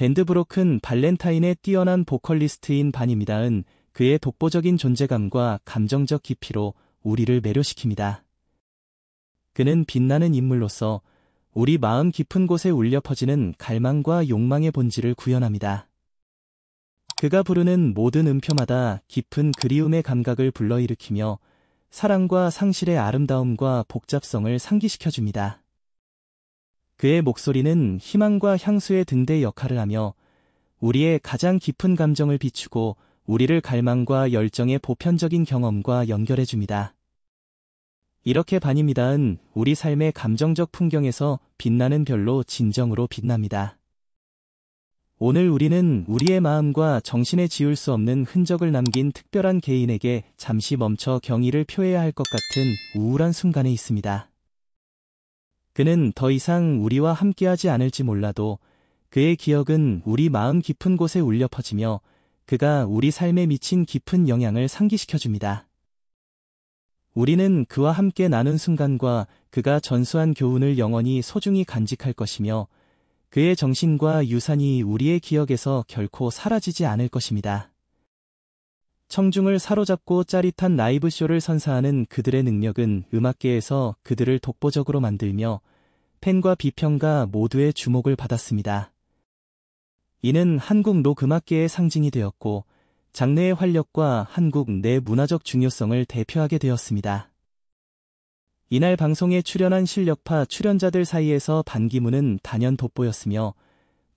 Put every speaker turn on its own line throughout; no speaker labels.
밴드브로큰 발렌타인의 뛰어난 보컬리스트인 반입니다은 그의 독보적인 존재감과 감정적 깊이로 우리를 매료시킵니다. 그는 빛나는 인물로서 우리 마음 깊은 곳에 울려 퍼지는 갈망과 욕망의 본질을 구현합니다. 그가 부르는 모든 음표마다 깊은 그리움의 감각을 불러일으키며 사랑과 상실의 아름다움과 복잡성을 상기시켜줍니다. 그의 목소리는 희망과 향수의 등대 역할을 하며 우리의 가장 깊은 감정을 비추고 우리를 갈망과 열정의 보편적인 경험과 연결해 줍니다. 이렇게 반입니다은 우리 삶의 감정적 풍경에서 빛나는 별로 진정으로 빛납니다. 오늘 우리는 우리의 마음과 정신에 지울 수 없는 흔적을 남긴 특별한 개인에게 잠시 멈춰 경의를 표해야 할 것 같은 우울한 순간에 있습니다. 그는 더 이상 우리와 함께하지 않을지 몰라도 그의 기억은 우리 마음 깊은 곳에 울려 퍼지며 그가 우리 삶에 미친 깊은 영향을 상기시켜줍니다. 우리는 그와 함께 나눈 순간과 그가 전수한 교훈을 영원히 소중히 간직할 것이며 그의 정신과 유산이 우리의 기억에서 결코 사라지지 않을 것입니다. 청중을 사로잡고 짜릿한 라이브쇼를 선사하는 그들의 능력은 음악계에서 그들을 독보적으로 만들며 팬과 비평가 모두의 주목을 받았습니다. 이는 한국 록 음악계의 상징이 되었고 장르의 활력과 한국 내 문화적 중요성을 대표하게 되었습니다. 이날 방송에 출연한 실력파 출연자들 사이에서 반기문은 단연 돋보였으며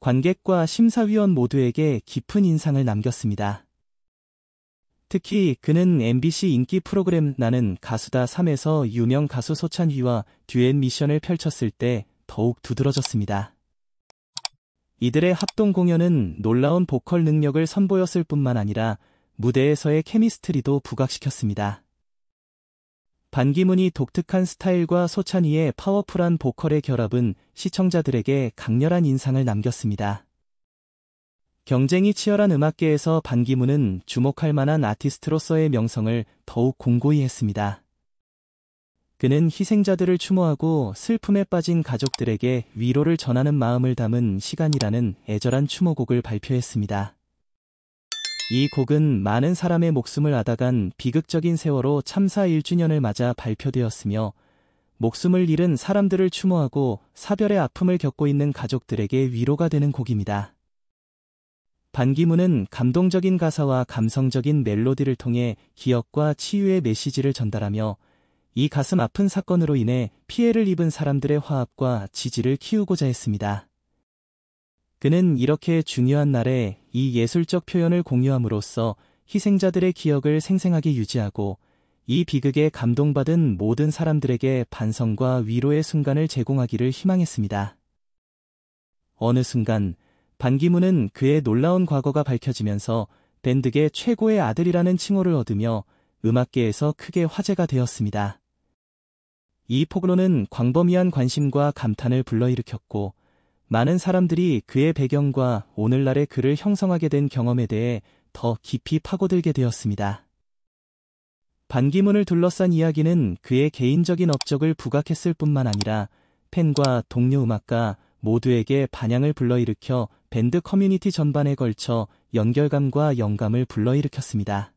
관객과 심사위원 모두에게 깊은 인상을 남겼습니다. 특히 그는 MBC 인기 프로그램 나는 가수다 3에서 유명 가수 소찬휘와 듀엣 미션을 펼쳤을 때 더욱 두드러졌습니다. 이들의 합동 공연은 놀라운 보컬 능력을 선보였을 뿐만 아니라 무대에서의 케미스트리도 부각시켰습니다. 반기문이 독특한 스타일과 소찬이의 파워풀한 보컬의 결합은 시청자들에게 강렬한 인상을 남겼습니다. 경쟁이 치열한 음악계에서 반기문은 주목할 만한 아티스트로서의 명성을 더욱 공고히 했습니다. 그는 희생자들을 추모하고 슬픔에 빠진 가족들에게 위로를 전하는 마음을 담은 시간이라는 애절한 추모곡을 발표했습니다. 이 곡은 많은 사람의 목숨을 앗아간 비극적인 세월호 참사 1주년을 맞아 발표되었으며 목숨을 잃은 사람들을 추모하고 사별의 아픔을 겪고 있는 가족들에게 위로가 되는 곡입니다. 반기문은 감동적인 가사와 감성적인 멜로디를 통해 기억과 치유의 메시지를 전달하며 이 가슴 아픈 사건으로 인해 피해를 입은 사람들의 화합과 지지를 키우고자 했습니다. 그는 이렇게 중요한 날에 이 예술적 표현을 공유함으로써 희생자들의 기억을 생생하게 유지하고 이 비극에 감동받은 모든 사람들에게 반성과 위로의 순간을 제공하기를 희망했습니다. 어느 순간 반기문은 그의 놀라운 과거가 밝혀지면서 밴드계 최고의 아들이라는 칭호를 얻으며 음악계에서 크게 화제가 되었습니다. 이 폭로는 광범위한 관심과 감탄을 불러일으켰고 많은 사람들이 그의 배경과 오늘날의 그를 형성하게 된 경험에 대해 더 깊이 파고들게 되었습니다. 반기문을 둘러싼 이야기는 그의 개인적인 업적을 부각했을 뿐만 아니라 팬과 동료 음악가, 모두에게 반향을 불러일으켜 밴드 커뮤니티 전반에 걸쳐 연결감과 영감을 불러일으켰습니다.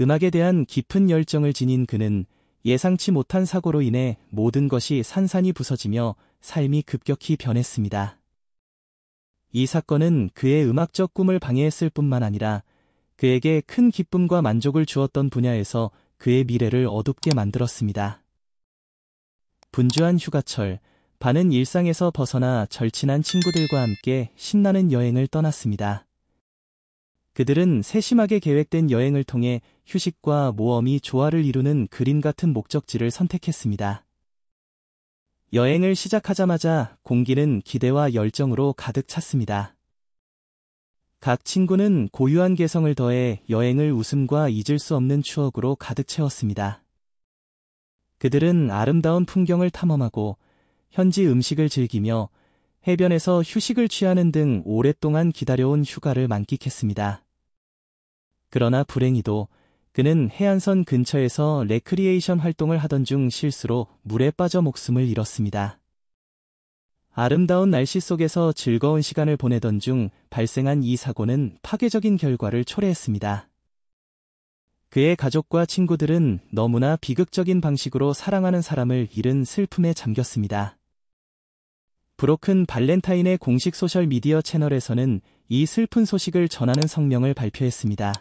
음악에 대한 깊은 열정을 지닌 그는 예상치 못한 사고로 인해 모든 것이 산산이 부서지며 삶이 급격히 변했습니다. 이 사건은 그의 음악적 꿈을 방해했을 뿐만 아니라 그에게 큰 기쁨과 만족을 주었던 분야에서 그의 미래를 어둡게 만들었습니다. 분주한 휴가철, 반은 일상에서 벗어나 절친한 친구들과 함께 신나는 여행을 떠났습니다. 그들은 세심하게 계획된 여행을 통해 휴식과 모험이 조화를 이루는 그림 같은 목적지를 선택했습니다. 여행을 시작하자마자 공기는 기대와 열정으로 가득 찼습니다. 각 친구는 고유한 개성을 더해 여행을 웃음과 잊을 수 없는 추억으로 가득 채웠습니다. 그들은 아름다운 풍경을 탐험하고 현지 음식을 즐기며 해변에서 휴식을 취하는 등 오랫동안 기다려온 휴가를 만끽했습니다. 그러나 불행히도 그는 해안선 근처에서 레크리에이션 활동을 하던 중 실수로 물에 빠져 목숨을 잃었습니다. 아름다운 날씨 속에서 즐거운 시간을 보내던 중 발생한 이 사고는 파괴적인 결과를 초래했습니다. 그의 가족과 친구들은 너무나 비극적인 방식으로 사랑하는 사람을 잃은 슬픔에 잠겼습니다. 브로큰 발렌타인의 공식 소셜미디어 채널에서는 이 슬픈 소식을 전하는 성명을 발표했습니다.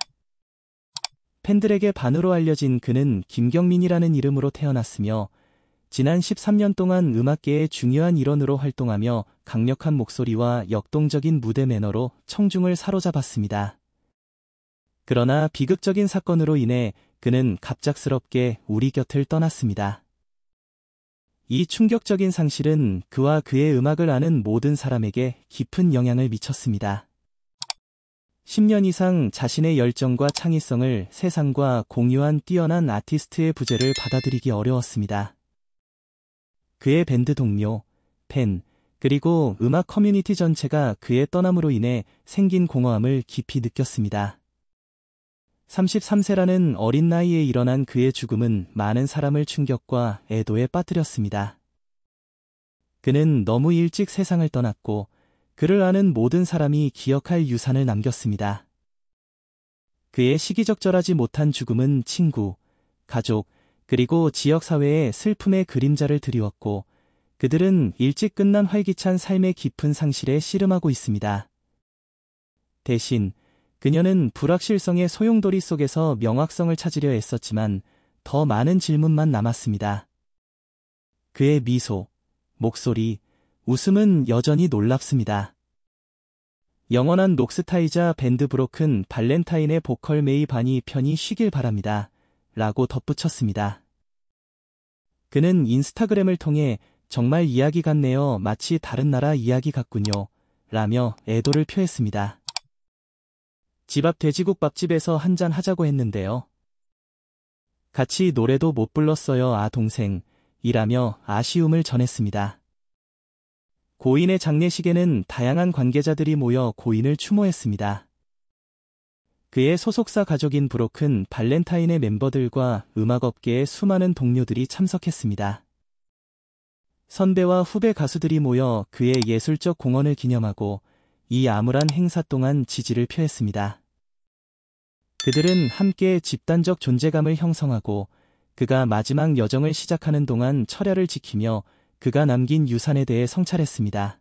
팬들에게 반으로 알려진 그는 김경민이라는 이름으로 태어났으며 지난 13년 동안 음악계의 중요한 일원으로 활동하며 강력한 목소리와 역동적인 무대 매너로 청중을 사로잡았습니다. 그러나 비극적인 사건으로 인해 그는 갑작스럽게 우리 곁을 떠났습니다. 이 충격적인 상실은 그와 그의 음악을 아는 모든 사람에게 깊은 영향을 미쳤습니다. 10년 이상 자신의 열정과 창의성을 세상과 공유한 뛰어난 아티스트의 부재를 받아들이기 어려웠습니다. 그의 밴드 동료, 팬, 그리고 음악 커뮤니티 전체가 그의 떠남으로 인해 생긴 공허함을 깊이 느꼈습니다. 33세라는 어린 나이에 일어난 그의 죽음은 많은 사람을 충격과 애도에 빠뜨렸습니다. 그는 너무 일찍 세상을 떠났고 그를 아는 모든 사람이 기억할 유산을 남겼습니다. 그의 시기적절하지 못한 죽음은 친구, 가족, 그리고 지역사회에 슬픔의 그림자를 드리웠고 그들은 일찍 끝난 활기찬 삶의 깊은 상실에 씨름하고 있습니다. 대신 그녀는 불확실성의 소용돌이 속에서 명확성을 찾으려 했었지만 더 많은 질문만 남았습니다. 그의 미소, 목소리, 웃음은 여전히 놀랍습니다. 영원한 녹스타이자 밴드 브로큰 발렌타인의 보컬 메이 반이 편히 쉬길 바랍니다. 라고 덧붙였습니다. 그는 인스타그램을 통해 정말 이야기 같네요. 마치 다른 나라 이야기 같군요. 라며 애도를 표했습니다. 집앞 돼지국 밥집에서 한잔 하자고 했는데요. 같이 노래도 못 불렀어요 아 동생 이라며 아쉬움을 전했습니다. 고인의 장례식에는 다양한 관계자들이 모여 고인을 추모했습니다. 그의 소속사 가족인 브로큰 발렌타인의 멤버들과 음악업계의 수많은 동료들이 참석했습니다. 선배와 후배 가수들이 모여 그의 예술적 공헌을 기념하고 이 암울한 행사 동안 지지를 표했습니다. 그들은 함께 집단적 존재감을 형성하고 그가 마지막 여정을 시작하는 동안 철야를 지키며 그가 남긴 유산에 대해 성찰했습니다.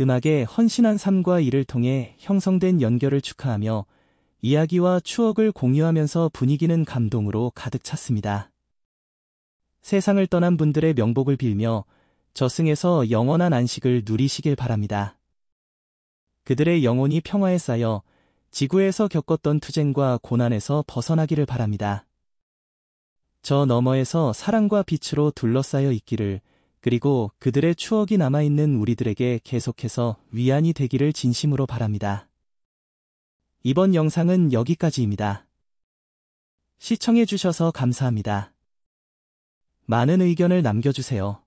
음악의 헌신한 삶과 이를 통해 형성된 연결을 축하하며 이야기와 추억을 공유하면서 분위기는 감동으로 가득 찼습니다. 세상을 떠난 분들의 명복을 빌며 저승에서 영원한 안식을 누리시길 바랍니다. 그들의 영혼이 평화에 쌓여 지구에서 겪었던 투쟁과 고난에서 벗어나기를 바랍니다. 저 너머에서 사랑과 빛으로 둘러싸여 있기를 그리고 그들의 추억이 남아있는 우리들에게 계속해서 위안이 되기를 진심으로 바랍니다. 이번 영상은 여기까지입니다. 시청해주셔서 감사합니다. 많은 의견을 남겨주세요.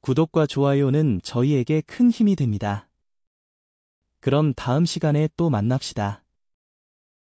구독과 좋아요는 저희에게 큰 힘이 됩니다. 그럼 다음 시간에 또 만납시다.